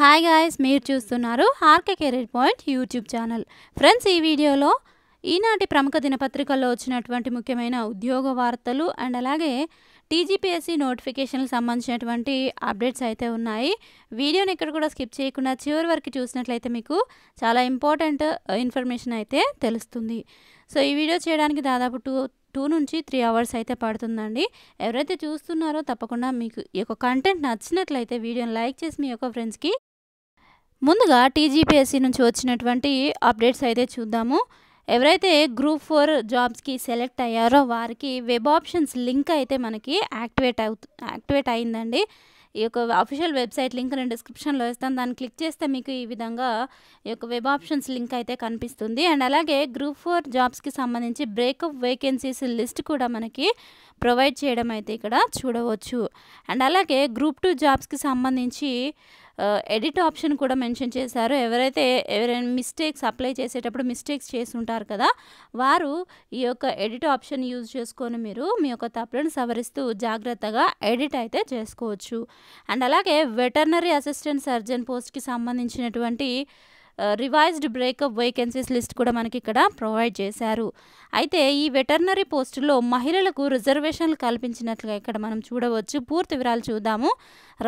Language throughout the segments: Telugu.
హాయ్ గాయస్ మీరు చూస్తున్నారు RK career point YouTube channel friends ఈ వీడియోలో ఈనాటి ప్రముఖ దినపత్రికల్లో వచ్చినటువంటి ముఖ్యమైన ఉద్యోగ వార్తలు అండ్ అలాగే టీజీపీఎస్సీ నోటిఫికేషన్కి సంబంధించినటువంటి అప్డేట్స్ అయితే ఉన్నాయి వీడియోని ఇక్కడ కూడా స్కిప్ చేయకుండా చివరి వరకు చూసినట్లయితే మీకు చాలా ఇంపార్టెంట్ ఇన్ఫర్మేషన్ అయితే తెలుస్తుంది సో ఈ వీడియో చేయడానికి దాదాపు టూ టూ నుంచి త్రీ అవర్స్ అయితే పడుతుందండి ఎవరైతే చూస్తున్నారో తప్పకుండా మీకు ఈ యొక్క కంటెంట్ నచ్చినట్లయితే వీడియోని లైక్ చేసి మీ యొక్క ఫ్రెండ్స్కి ముందుగా టీజీపీఎస్సీ నుంచి వచ్చినటువంటి అప్డేట్స్ అయితే చూద్దాము ఎవరైతే గ్రూప్ ఫోర్ జాబ్స్కి సెలెక్ట్ అయ్యారో వారికి వెబ్ ఆప్షన్స్ లింక్ అయితే మనకి యాక్టివేట్ అవుతు యాక్టివేట్ అయిందండి ఈ యొక్క అఫీషియల్ వెబ్సైట్ లింక్ నేను డిస్క్రిప్షన్లో ఇస్తాను దాన్ని క్లిక్ చేస్తే మీకు ఈ విధంగా ఈ యొక్క వెబ్ ఆప్షన్స్ లింక్ అయితే కనిపిస్తుంది అండ్ అలాగే గ్రూప్ ఫోర్ జాబ్స్కి సంబంధించి బ్రేకప్ వేకెన్సీస్ లిస్ట్ కూడా మనకి ప్రొవైడ్ చేయడం అయితే ఇక్కడ చూడవచ్చు అండ్ అలాగే గ్రూప్ టూ జాబ్స్కి సంబంధించి ఎడిట్ ఆప్షన్ కూడా మెన్షన్ చేశారు ఎవరైతే ఎవరైనా మిస్టేక్స్ అప్లై చేసేటప్పుడు మిస్టేక్స్ చేస్తుంటారు కదా వారు ఈ యొక్క ఎడిట్ ఆప్షన్ యూజ్ చేసుకొని మీరు మీ యొక్క తప్పులను సవరిస్తూ జాగ్రత్తగా ఎడిట్ అయితే చేసుకోవచ్చు అండ్ అలాగే వెటర్నరీ అసిస్టెంట్ సర్జన్ పోస్ట్కి సంబంధించినటువంటి రివైజ్డ్ బ్రేకప్ వేకెన్సీస్ లిస్ట్ కూడా మనకి ఇక్కడ ప్రొవైడ్ చేశారు అయితే ఈ వెటర్నరీ పోస్టుల్లో మహిళలకు రిజర్వేషన్లు కల్పించినట్లుగా ఇక్కడ మనం చూడవచ్చు పూర్తి వివరాలు చూద్దాము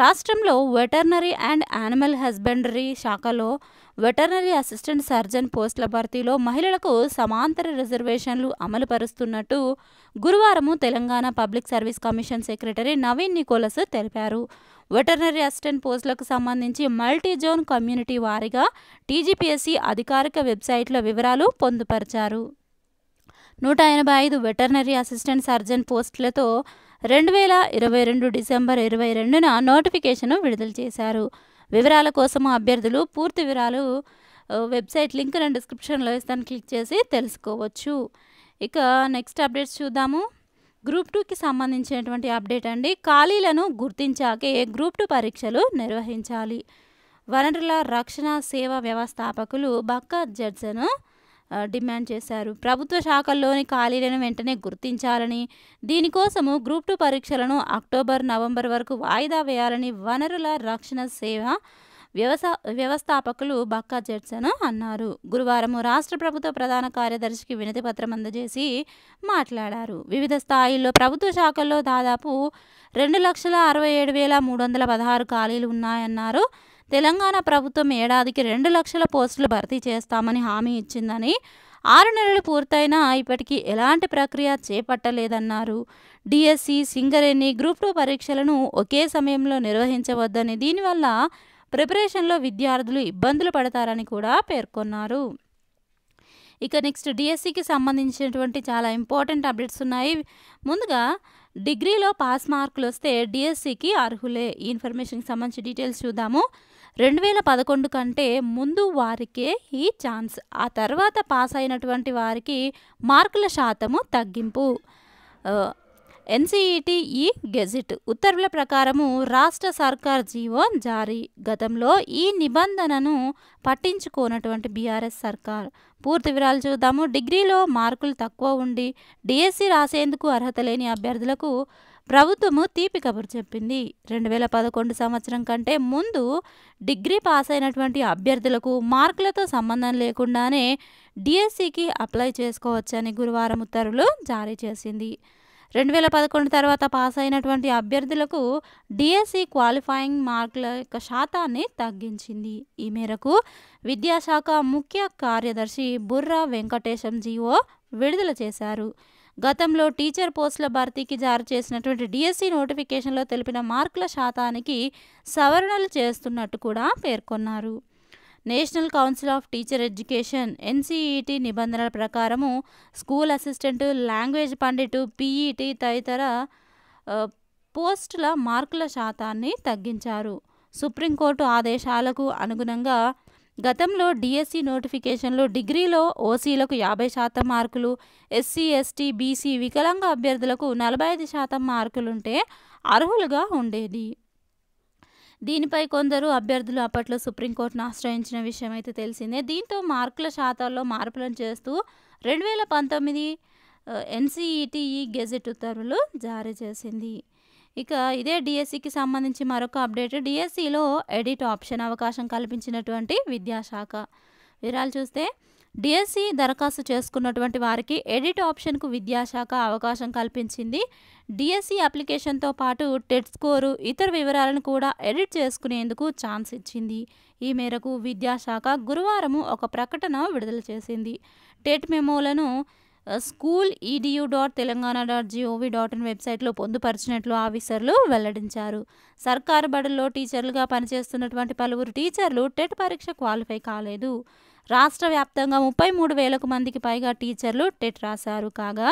రాష్ట్రంలో వెటర్నరీ అండ్ యానిమల్ హస్బెండరీ శాఖలో వెటర్నరీ అసిస్టెంట్ సర్జన్ పోస్టుల భర్తీలో మహిళలకు సమాంతర రిజర్వేషన్లు అమలు పరుస్తున్నట్టు గురువారం Telangana public service commission secretary Naveen Nicolas తెలిపారు వెటర్నరీ అసిస్టెంట్ పోస్టులకు సంబంధించి మల్టీ జోన్ కమ్యూనిటీ వారీగా టీజీపీఎస్సీ అధికారిక వెబ్సైట్లో వివరాలు పొందుపరిచారు నూట ఎనభై ఐదు వెటర్నరీ అసిస్టెంట్ సర్జన్ పోస్టులతో రెండు వేల ఇరవై రెండు డిసెంబర్ ఇరవై రెండున నోటిఫికేషన్ విడుదల చేశారు వివరాల కోసం అభ్యర్థులు పూర్తి వివరాలు వెబ్సైట్ లింక్ నేను డిస్క్రిప్షన్లో ఇస్తాను క్లిక్ చేసి తెలుసుకోవచ్చు ఇక నెక్స్ట్ అప్డేట్స్ చూద్దాము గ్రూప్ టూకి సంబంధించినటువంటి అప్డేట్ అండి ఖాళీలను గుర్తించాకే గ్రూప్ టూ పరీక్షలు నిర్వహించాలి వనరుల రక్షణ సేవ వ్యవస్థాపకులు బక్క జడ్జను డిమాండ్ చేశారు ప్రభుత్వ శాఖల్లోని ఖాళీలను వెంటనే గుర్తించాలని దీనికోసము గ్రూప్ టూ పరీక్షలను అక్టోబర్ నవంబర్ వరకు వాయిదా వేయాలని వనరుల రక్షణ సేవ వ్యవసా వ్యవస్థాపకులు బక్కా జెట్సన్ అన్నారు గురువారం రాష్ట్ర ప్రభుత్వ ప్రధాన కార్యదర్శికి వినతి పత్రం అందజేసి మాట్లాడారు వివిధ స్థాయిల్లో ప్రభుత్వ శాఖల్లో దాదాపు రెండు లక్షల అరవై ఏడు వేల మూడు వందల పదహారు ఖాళీలు ఉన్నాయన్నారు తెలంగాణ ప్రభుత్వం ఏడాదికి రెండు లక్షల పోస్టులు భర్తీ చేస్తామని హామీ ఇచ్చిందని ఆరు నెలలు పూర్తయినా ఇప్పటికీ ఎలాంటి ప్రక్రియ చేపట్టలేదన్నారు డిఎస్సి సింగరేణి గ్రూప్ టూ పరీక్షలను ఒకే సమయంలో నిర్వహించవద్దని దీనివల్ల ప్రిపరేషన్లో విద్యార్థులు ఇబ్బందులు పడతారని కూడా పేర్కొన్నారు ఇక నెక్స్ట్ డిఎస్సికి సంబంధించినటువంటి చాలా ఇంపార్టెంట్ అప్డేట్స్ ఉన్నాయి ముందుగా డిగ్రీలో పాస్ మార్కులు వస్తే డిఎస్సికి అర్హులే ఈ ఇన్ఫర్మేషన్కి సంబంధించి డీటెయిల్స్ చూద్దాము రెండు వేల పదకొండు కంటే ముందు వారికే ఈ ఛాన్స్ ఆ తర్వాత పాస్ అయినటువంటి వారికి మార్కుల శాతము తగ్గింపు ఎన్సీఈటీఈ గెజిట్ ఉత్తర్వుల ప్రకారము రాష్ట్ర సర్కార్ జీవో జారీ గతంలో ఈ నిబంధనను పట్టించుకోనటువంటి బీఆర్ఎస్ సర్కార్ పూర్తి వివరాలు చూద్దాము డిగ్రీలో మార్కులు తక్కువ ఉండి డిఎస్సి రాసేందుకు అర్హత లేని అభ్యర్థులకు ప్రభుత్వము తీపి కబురు చెప్పింది రెండు వేల పదకొండు సంవత్సరం కంటే ముందు డిగ్రీ పాస్ అయినటువంటి అభ్యర్థులకు మార్కులతో సంబంధం లేకుండానే డిఎస్సికి అప్లై చేసుకోవచ్చని గురువారం ఉత్తర్వులు జారీ చేసింది రెండు వేల పదకొండు తర్వాత పాస్ అయినటువంటి అభ్యర్థులకు డిఎస్సి క్వాలిఫైయింగ్ మార్కుల యొక్క శాతాన్ని తగ్గించింది ఈ మేరకు విద్యాశాఖ ముఖ్య కార్యదర్శి బుర్రా వెంకటేశం జీవో విడుదల చేశారు గతంలో టీచర్ పోస్టుల భర్తీకి జారీ చేసినటువంటి డిఎస్సి నోటిఫికేషన్లో తెలిపిన మార్కుల శాతానికి సవరణలు చేస్తున్నట్టు కూడా పేర్కొన్నారు national council of teacher education NCET నిబంధనల ప్రకారము school assistant language pandit PET తదితర పోస్టుల మార్కుల శాతాన్ని తగ్గించారు సుప్రీంకోర్టు ఆదేశాలకు అనుగుణంగా గతంలో డిఎస్సి నోటిఫికేషన్లో డిగ్రీలో ఓసీలకు యాభై శాతం మార్కులు ఎస్సీ ఎస్టీ బీసీ వికలాంగ అభ్యర్థులకు నలభై ఐదు శాతం మార్కులుంటే అర్హులుగా ఉండేది దీనిపై కొందరు అభ్యర్థులు అప్పట్లో సుప్రీంకోర్టును ఆశ్రయించిన విషయం అయితే తెలిసిందే దీంతో మార్కుల శాతాల్లో మార్పులను చేస్తూ రెండు వేల పంతొమ్మిది ఎన్సీఈటీఈ గెజెట్ ఉత్తర్వులు జారీ చేసింది ఇక ఇదే డిఎస్సికి సంబంధించి మరొక అప్డేట్ డిఎస్సిలో ఎడిట్ ఆప్షన్ అవకాశం కల్పించినటువంటి విద్యాశాఖ వివరాలు చూస్తే డిఎస్సి దరఖాస్తు చేసుకున్నటువంటి వారికి ఎడిట్ ఆప్షన్కు విద్యాశాఖ అవకాశం కల్పించింది డిఎస్సి అప్లికేషన్తో పాటు టెట్ స్కోరు ఇతర వివరాలను కూడా ఎడిట్ చేసుకునేందుకు ఛాన్స్ ఇచ్చింది ఈ మేరకు విద్యాశాఖ గురువారం ఒక ప్రకటన విడుదల చేసింది టెట్ మెమోలను school edu dot Telangana dot gov dot in వెబ్సైట్లో పొందుపరిచినట్లు ఆఫీసర్లు వెల్లడించారు సర్కారు బడుల్లో టీచర్లుగా పనిచేస్తున్నటువంటి పలువురు టీచర్లు టెట్ పరీక్ష క్వాలిఫై కాలేదు రాష్ట్ర వ్యాప్తంగా ముప్పై మూడు వేలకు మందికి పైగా టీచర్లు టెట్ రాశారు కాగా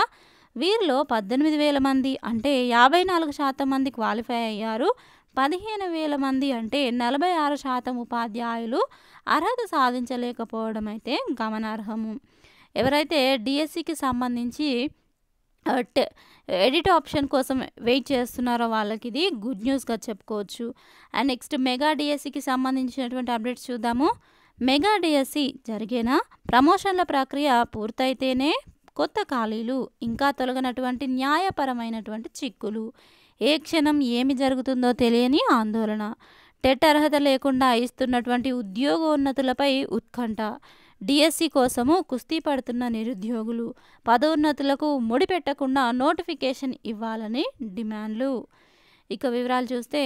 వీరిలో పద్దెనిమిది వేల మంది అంటే యాభై నాలుగు శాతం మంది క్వాలిఫై అయ్యారు పదిహేను వేల మంది అంటే నలభై ఆరు శాతం ఉపాధ్యాయులు అర్హత సాధించలేకపోవడం అయితే గమనార్హము ఎవరైతే డిఎస్సికి సంబంధించి ఎడిట్ ఆప్షన్ కోసం వెయిట్ చేస్తున్నారో వాళ్ళకి ఇది గుడ్ న్యూస్గా చెప్పుకోవచ్చు అండ్ నెక్స్ట్ మెగా డిఎస్సికి సంబంధించినటువంటి అప్డేట్స్ చూద్దాము మెగా డిఎస్సి జరిగిన ప్రమోషన్ల ప్రక్రియ పూర్తయితేనే కొత్త ఖాళీలు ఇంకా తొలగినటువంటి న్యాయపరమైనటువంటి చిక్కులు ఏ క్షణం ఏమి జరుగుతుందో తెలియని ఆందోళన టెట్ అర్హత లేకుండా ఇస్తున్నటువంటి ఉద్యోగోన్నతులపై ఉత్కంఠ డిఎస్సి కోసము కుస్తీ పడుతున్న నిరుద్యోగులు పదోన్నతులకు ముడిపెట్టకుండా నోటిఫికేషన్ ఇవ్వాలని డిమాండ్లు ఇక వివరాలు చూస్తే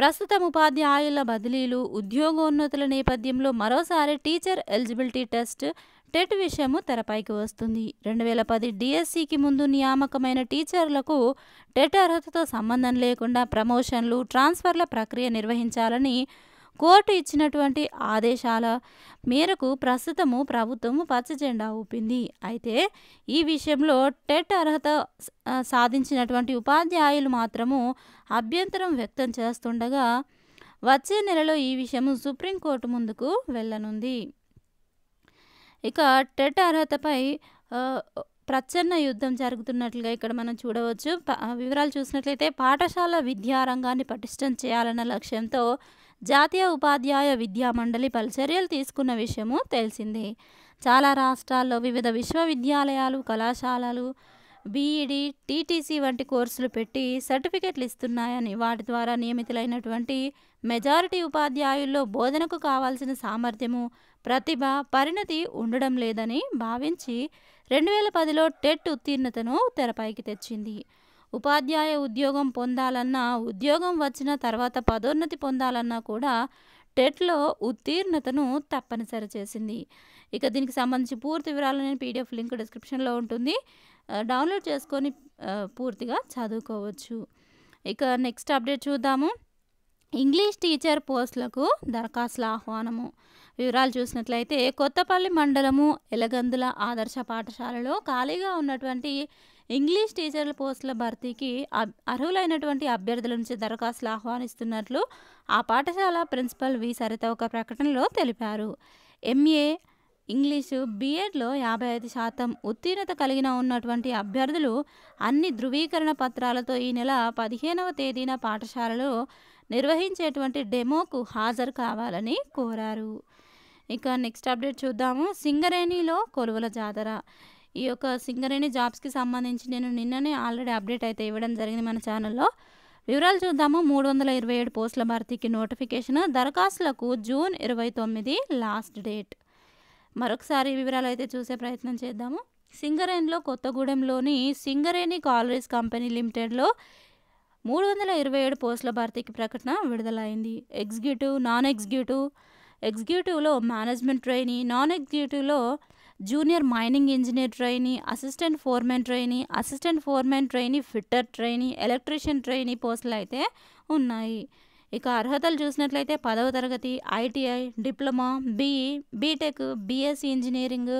ప్రస్తుతం ఉపాధ్యాయుల బదిలీలు ఉద్యోగోన్నతుల నేపథ్యంలో మరోసారి టీచర్ ఎలిజిబిలిటీ టెస్ట్ టెట్ విషయము తెరపైకి వస్తుంది రెండు వేల పది డిఎస్సికి ముందు నియామకమైన టీచర్లకు టెట్ అర్హతతో సంబంధం లేకుండా ప్రమోషన్లు ట్రాన్స్ఫర్ల ప్రక్రియ నిర్వహించాలని కోర్టు ఇచ్చినటువంటి ఆదేశాల మేరకు ప్రస్తుతము ప్రభుత్వము పచ్చజెండా ఊపింది అయితే ఈ విషయంలో టెట్ అర్హత సాధించినటువంటి ఉపాధ్యాయులు మాత్రము అభ్యంతరం వ్యక్తం చేస్తుండగా వచ్చే నెలలో ఈ విషయము సుప్రీంకోర్టు ముందుకు వెళ్ళనుంది ఇక టెట్ అర్హతపై ప్రచన్న యుద్ధం జరుగుతున్నట్లుగా ఇక్కడ మనం చూడవచ్చు వివరాలు చూసినట్లయితే పాఠశాల విద్యారంగాన్ని పటిష్టం చేయాలన్న లక్ష్యంతో జాతీయ ఉపాధ్యాయ విద్యా మండలి పలు చర్యలు తీసుకున్న విషయము తెలిసిందే చాలా రాష్ట్రాల్లో వివిధ విశ్వవిద్యాలయాలు కళాశాలలు బీఈడి టీటీసీ వంటి కోర్సులు పెట్టి సర్టిఫికెట్లు ఇస్తున్నాయని వాటి ద్వారా నియమితులైనటువంటి మెజారిటీ ఉపాధ్యాయుల్లో బోధనకు కావాల్సిన సామర్థ్యము ప్రతిభ పరిణతి ఉండడం లేదని భావించి రెండు వేల పదిలో టెట్ ఉత్తీర్ణతను తెరపైకి తెచ్చింది ఉపాధ్యాయ ఉద్యోగం పొందాలన్నా ఉద్యోగం వచ్చిన తర్వాత పదోన్నతి పొందాలన్నా కూడా టెట్లో ఉత్తీర్ణతను తప్పనిసరి చేసింది ఇక దీనికి సంబంధించి పూర్తి వివరాలు నేను పీడిఎఫ్ లింక్ డిస్క్రిప్షన్లో ఉంటుంది డౌన్లోడ్ చేసుకొని పూర్తిగా చదువుకోవచ్చు ఇక నెక్స్ట్ అప్డేట్ చూద్దాము ఇంగ్లీష్ టీచర్ పోస్టులకు దరఖాస్తుల ఆహ్వానము వివరాలు చూసినట్లయితే కొత్తపల్లి మండలము ఎలగందుల ఆదర్శ పాఠశాలలో ఖాళీగా ఉన్నటువంటి ఇంగ్లీష్ టీచర్ల పోస్టుల భర్తీకి అర్హులైనటువంటి అభ్యర్థుల నుంచి దరఖాస్తులు ఆహ్వానిస్తున్నట్లు ఆ పాఠశాల ప్రిన్సిపల్ వి సరిత ఒక ప్రకటనలో తెలిపారు ఎంఏ ఇంగ్లీషు బీఎడ్లో యాభై ఐదు శాతం ఉత్తీర్ణత కలిగిన ఉన్నటువంటి అభ్యర్థులు అన్ని ధృవీకరణ పత్రాలతో ఈ నెల పదిహేనవ తేదీన పాఠశాలలో నిర్వహించేటువంటి డెమోకు హాజరు కావాలని కోరారు ఇక నెక్స్ట్ అప్డేట్ చూద్దాము సింగరేణిలో కొలువుల జాతర ఈ యొక్క సింగరేణి జాబ్స్కి సంబంధించి నేను నిన్ననే ఆల్రెడీ అప్డేట్ అయితే ఇవ్వడం జరిగింది మన ఛానల్లో వివరాలు చూద్దాము మూడు వందల ఇరవై ఏడు పోస్టుల భర్తీకి నోటిఫికేషన్ దరఖాస్తులకు జూన్ ఇరవై తొమ్మిది లాస్ట్ డేట్ మరొకసారి వివరాలు అయితే చూసే ప్రయత్నం చేద్దాము సింగరేణిలో కొత్తగూడెంలోని సింగరేణి కాలరీస్ కంపెనీ లిమిటెడ్లో మూడు వందల ఇరవై ఏడు పోస్టుల భర్తీకి ప్రకటన విడుదలైంది ఎగ్జిక్యూటివ్ నాన్ ఎగ్జిక్యూటివ్ ఎగ్జిక్యూటివ్లో మేనేజ్మెంట్ ట్రైనీ నాన్ ఎగ్జిక్యూటివ్లో junior mining engineer trainee assistant foreman trainee assistant foreman trainee fitter trainee electrician trainee పోస్టులు అయితే ఉన్నాయి ఇక అర్హతలు చూసినట్లయితే పదవ తరగతి ITI diploma BE BTech BSc engineering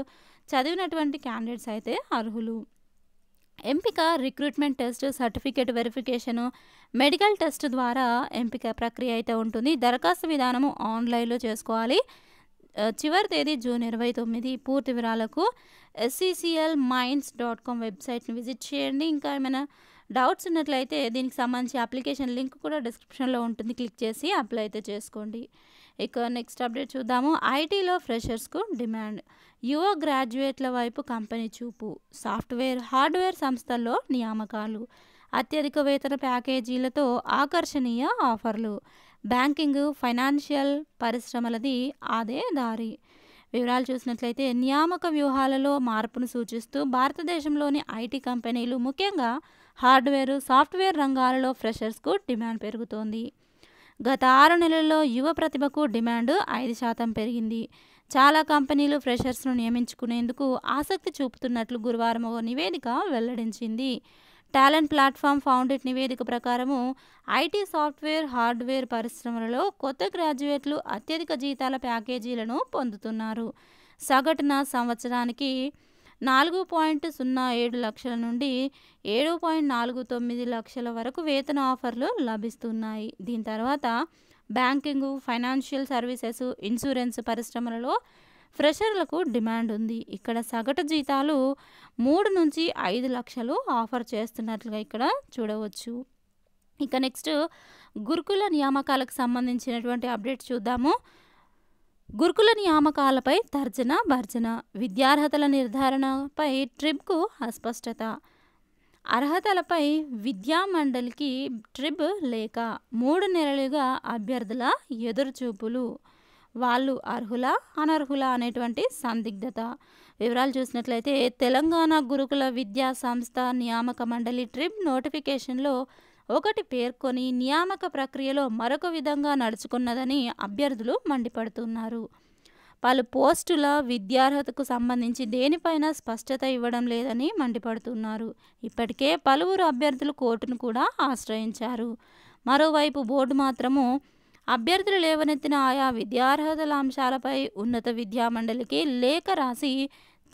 చదివినటువంటి క్యాండిడేట్స్ అయితే అర్హులు ఎంపిక recruitment test certificate verification medical test ద్వారా ఎంపిక ప్రక్రియ అయితే ఉంటుంది దరఖాస్తు విధానము ఆన్లైన్లో చేసుకోవాలి చివరి తేదీ జూన్ ఇరవై తొమ్మిది పూర్తి వివరాలకు ఎస్సీసీఎల్ మైండ్స్ డాట్ కామ్ వెబ్సైట్ని విజిట్ చేయండి ఇంకా ఏమైనా డౌట్స్ ఉన్నట్లయితే దీనికి సంబంధించి అప్లికేషన్ లింక్ కూడా డిస్క్రిప్షన్లో ఉంటుంది క్లిక్ చేసి అప్లై అయితే చేసుకోండి ఇక నెక్స్ట్ అప్డేట్ చూద్దాము ఐటీలో ఫ్రెషర్స్కు డిమాండ్ యువ గ్రాడ్యుయేట్ల వైపు కంపెనీ చూపు సాఫ్ట్వేర్ హార్డ్వేర్ సంస్థల్లో నియామకాలు అత్యధిక వేతన ప్యాకేజీలతో ఆకర్షణీయ ఆఫర్లు బ్యాంకింగ్ ఫైనాన్షియల్ పరిశ్రమలది అదే దారి వివరాలు చూసినట్లయితే నియామక వ్యూహాలలో మార్పును సూచిస్తూ భారతదేశంలోని ఐటీ కంపెనీలు ముఖ్యంగా హార్డ్వేర్ సాఫ్ట్వేర్ రంగాలలో ఫ్రెషర్స్కు డిమాండ్ పెరుగుతోంది గత ఆరు నెలల్లో యువ ప్రతిభకు డిమాండ్ ఐదు శాతం పెరిగింది చాలా కంపెనీలు ఫ్రెషర్స్ను నియమించుకునేందుకు ఆసక్తి చూపుతున్నట్లు గురువారం ఓ నివేదిక వెల్లడించింది టాలెంట్ ప్లాట్ఫామ్ ఫౌండెడ్ నివేదిక ప్రకారము ఐటీ సాఫ్ట్వేర్ హార్డ్వేర్ పరిశ్రమలలో కొత్త గ్రాడ్యుయేట్లు అత్యధిక జీతాల ప్యాకేజీలను పొందుతున్నారు సగటున సంవత్సరానికి నాలుగు పాయింట్ సున్నా ఏడు లక్షల నుండి ఏడు పాయింట్ నాలుగు తొమ్మిది లక్షల వరకు వేతన ఆఫర్లు లభిస్తున్నాయి దీని తర్వాత బ్యాంకింగ్ ఫైనాన్షియల్ సర్వీసెస్ ఇన్సూరెన్స్ పరిశ్రమలలో ఫ్రెషర్లకు డిమాండ్ ఉంది ఇక్కడ సగటు జీతాలు మూడు నుంచి ఐదు లక్షలు ఆఫర్ చేస్తున్నట్లుగా ఇక్కడ చూడవచ్చు ఇక నెక్స్ట్ గురుకుల నియామకాలకు సంబంధించినటువంటి అప్డేట్ చూద్దాము గురుకుల నియామకాలపై తర్జన భర్జన విద్యార్హతల నిర్ధారణపై ట్రిబ్కు అస్పష్టత అర్హతలపై విద్యా మండలికి ట్రిబ్ లేక మూడు నెలలుగా అభ్యర్థుల ఎదురుచూపులు వాళ్ళు అర్హుల అనర్హుల అనేటువంటి సందిగ్ధత వివరాలు చూసినట్లయితే తెలంగాణ గురుకుల విద్యా సంస్థ నియామక మండలి ట్రిప్ నోటిఫికేషన్లో ఒకటి పేర్కొని నియామక ప్రక్రియలో మరొక విధంగా నడుచుకున్నదని అభ్యర్థులు మండిపడుతున్నారు పలు పోస్టుల విద్యార్హతకు సంబంధించి దేనిపైన స్పష్టత ఇవ్వడం లేదని మండిపడుతున్నారు ఇప్పటికే పలువురు అభ్యర్థులు కోర్టును కూడా ఆశ్రయించారు మరోవైపు బోర్డు మాత్రము అభ్యర్థులు లేవనెత్తిన ఆయా విద్యార్హతల అంశాలపై ఉన్నత విద్యామండలికి లేఖ రాసి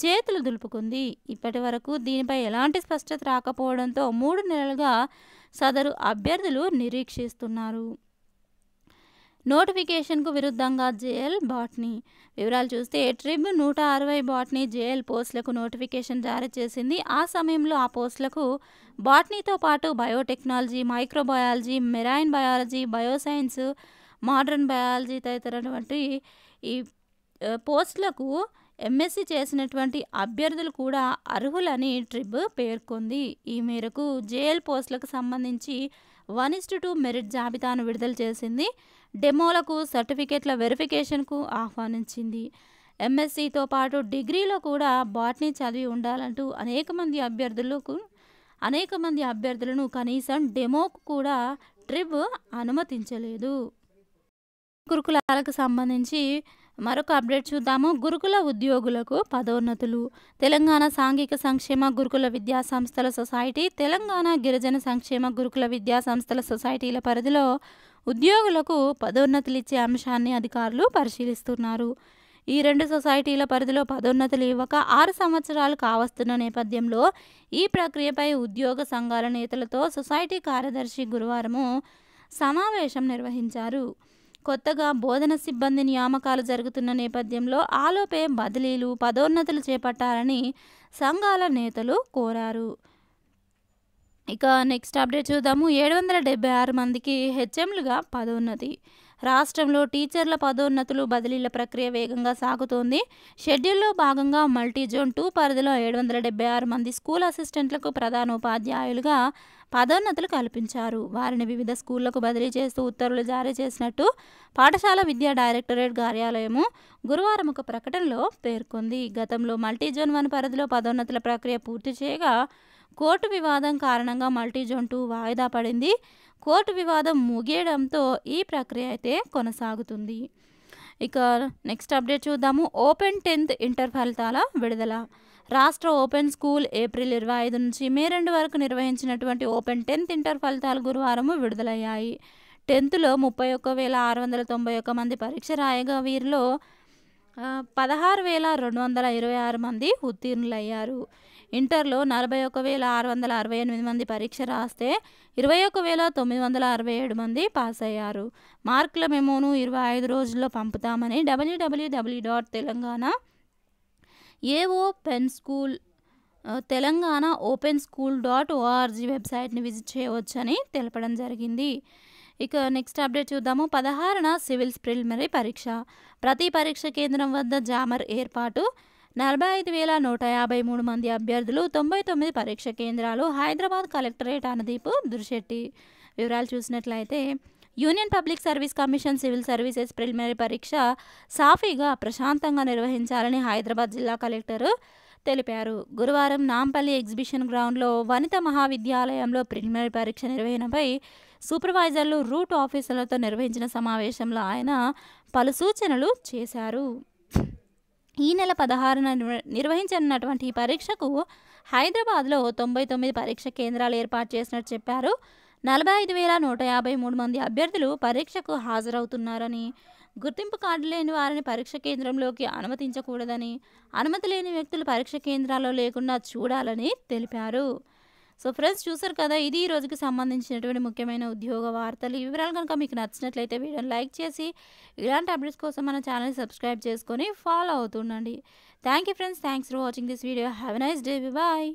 చేతులు దులుపుకుంది ఇప్పటి వరకు దీనిపై ఎలాంటి స్పష్టత రాకపోవడంతో మూడు నెలలుగా సదరు అభ్యర్థులు నిరీక్షిస్తున్నారు నోటిఫికేషన్కు విరుద్ధంగా జేఎల్ బాట్నీ వివరాలు చూస్తే ట్రిబ్ నూట అరవై బాట్నీ జేఎల్ పోస్టులకు నోటిఫికేషన్ జారీ చేసింది ఆ సమయంలో ఆ పోస్టులకు బాట్నీతో పాటు biotechnology microbiology marine biology bioscience modern biology తదితరటువంటి ఈ పోస్టులకు ఎంఎస్సి చేసినటువంటి అభ్యర్థులు కూడా అర్హులని ట్రిబ్ పేర్కొంది ఈ మేరకు జేఎల్ పోస్టులకు సంబంధించి వన్ ఇస్టు టూ మెరిట్ జాబితాను విడుదల చేసింది డెమోలకు సర్టిఫికేట్ల వెరిఫికేషన్కు ఆహ్వానించింది ఎంఎస్సితో పాటు డిగ్రీలో కూడా బాట్నీ చదివి ఉండాలంటూ అనేక మంది అభ్యర్థులకు అనేక మంది అభ్యర్థులను కనీసం డెమోకు కూడా ట్రిబ్ అనుమతించలేదు గురుకులాలకు సంబంధించి మరొక అప్డేట్ చూద్దాము గురుకుల ఉద్యోగులకు పదోన్నతులు తెలంగాణ సాంఘిక సంక్షేమ గురుకుల విద్యా సంస్థల సొసైటీ తెలంగాణ గిరిజన సంక్షేమ గురుకుల విద్యా సంస్థల సొసైటీల పరిధిలో ఉద్యోగులకు పదోన్నతులు ఇచ్చే అంశాన్ని అధికారులు పరిశీలిస్తున్నారు ఈ రెండు సొసైటీల పరిధిలో పదోన్నతులు ఇవ్వక ఆరు సంవత్సరాలు కావస్తున్న నేపథ్యంలో ఈ ప్రక్రియపై ఉద్యోగ సంఘాల నేతలతో సొసైటీ కార్యదర్శి గురువారము సమావేశం నిర్వహించారు కొత్తగా బోధన సిబ్బంది నియామకాలు జరుగుతున్న నేపథ్యంలో ఆలోపే బదిలీలు పదోన్నతులు చేపట్టాలని సంఘాల నేతలు కోరారు ఇక నెక్స్ట్ అప్డేట్ చూద్దాము ఏడు వందల డెబ్బై ఆరు మందికి హెచ్ఎంలుగా పదోన్నతి రాష్ట్రంలో టీచర్ల పదోన్నతులు బదిలీల ప్రక్రియ వేగంగా సాగుతోంది షెడ్యూల్లో భాగంగా మల్టీ జోన్ టూ పరిధిలో ఏడు వందల డెబ్బై ఆరు మంది స్కూల్ అసిస్టెంట్లకు ప్రధాన ఉపాధ్యాయులుగా పదోన్నతులు కల్పించారు వారిని వివిధ స్కూళ్లకు బదిలీ చేస్తూ ఉత్తర్వులు జారీ చేసినట్టు పాఠశాల విద్యా డైరెక్టరేట్ కార్యాలయము గురువారం ఒక ప్రకటనలో పేర్కొంది గతంలో మల్టీ జోన్ వన్ పరిధిలో పదోన్నతుల ప్రక్రియ పూర్తి చేయగా కోర్టు వివాదం కారణంగా మల్టీ జోన్ టూ వాయిదా పడింది కోర్టు వివాదం ముగియడంతో ఈ ప్రక్రియ అయితే కొనసాగుతుంది ఇక నెక్స్ట్ అప్డేట్ చూద్దాము ఓపెన్ టెన్త్ ఇంటర్ ఫలితాల విడుదల రాష్ట్ర ఓపెన్ స్కూల్ ఏప్రిల్ ఇరవై ఐదు నుంచి మే రెండు వరకు నిర్వహించినటువంటి ఓపెన్ టెన్త్ ఇంటర్ ఫలితాలు గురువారం విడుదలయ్యాయి టెన్త్లో ముప్పై ఒక్క వేల ఆరు వందల తొంభై ఒక్క మంది పరీక్ష రాయగా వీరిలో పదహారు వేల రెండు వందల ఇరవై ఆరు మంది ఉత్తీర్ణులయ్యారు ఇంటర్లో నలభై ఒక వేల ఆరు వందల అరవై ఎనిమిది మంది పరీక్ష రాస్తే ఇరవై ఒక వేల తొమ్మిది వందల అరవై ఏడు మంది పాస్ అయ్యారు మార్కుల మేమోను ఇరవై ఐదు రోజుల్లో పంపుతామని డబ్ల్యూడబ్ల్యూడబ్ల్యూ dot Telangana open school Telangana open school dot org వెబ్సైట్ని విజిట్ చేయవచ్చని తెలపడం జరిగింది ఇక నెక్స్ట్ అప్డేట్ చూద్దాము పదహారున సివిల్స్ ప్రిలిమినరీ పరీక్ష ప్రతి పరీక్ష కేంద్రం వద్ద జామర్ ఏర్పాటు నలభై ఐదు వేల నూట యాభై మూడు మంది అభ్యర్థులు తొంభై తొమ్మిది పరీక్ష కేంద్రాలు హైదరాబాద్ కలెక్టరేట్ అనదీపు దుర్శెట్టి వివరాలు చూసినట్లయితే union public service commission civil services preliminary పరీక్ష సాఫీగా ప్రశాంతంగా నిర్వహించాలని హైదరాబాద్ జిల్లా కలెక్టరు తెలిపారు గురువారం నాంపల్లి ఎగ్జిబిషన్ గ్రౌండ్లో వనిత మహావిద్యాలయంలో ప్రిలిమినరీ పరీక్ష నిర్వహణపై సూపర్వైజర్లు రూట్ ఆఫీసర్లతో నిర్వహించిన సమావేశంలో ఆయన పలు సూచనలు చేశారు ఈ నెల పదహారున నిర్వహించనున్నటువంటి ఈ పరీక్షకు హైదరాబాద్లో తొంభై తొమ్మిది పరీక్ష కేంద్రాలు ఏర్పాటు చేసినట్టు చెప్పారు నలభై ఐదు వేల నూట యాభై మూడు మంది అభ్యర్థులు పరీక్షకు హాజరవుతున్నారని గుర్తింపు కార్డు లేని వారిని పరీక్ష కేంద్రంలోకి అనుమతించకూడదని అనుమతి లేని వ్యక్తులు పరీక్ష కేంద్రాల్లో లేకుండా చూడాలని తెలిపారు సో ఫ్రెండ్స్ చూసారు కదా ఇది ఈ రోజుకి సంబంధించినటువంటి ముఖ్యమైన ఉద్యోగ వార్తలు ఈ వివరాలు కనుక మీకు నచ్చినట్లయితే వీడియోని లైక్ చేసి ఇలాంటి అప్డేట్స్ కోసం మన ఛానల్ని సబ్స్క్రైబ్ చేసుకొని ఫాలో అవుతుండండి thank you friends thanks for watching this video have nice day bye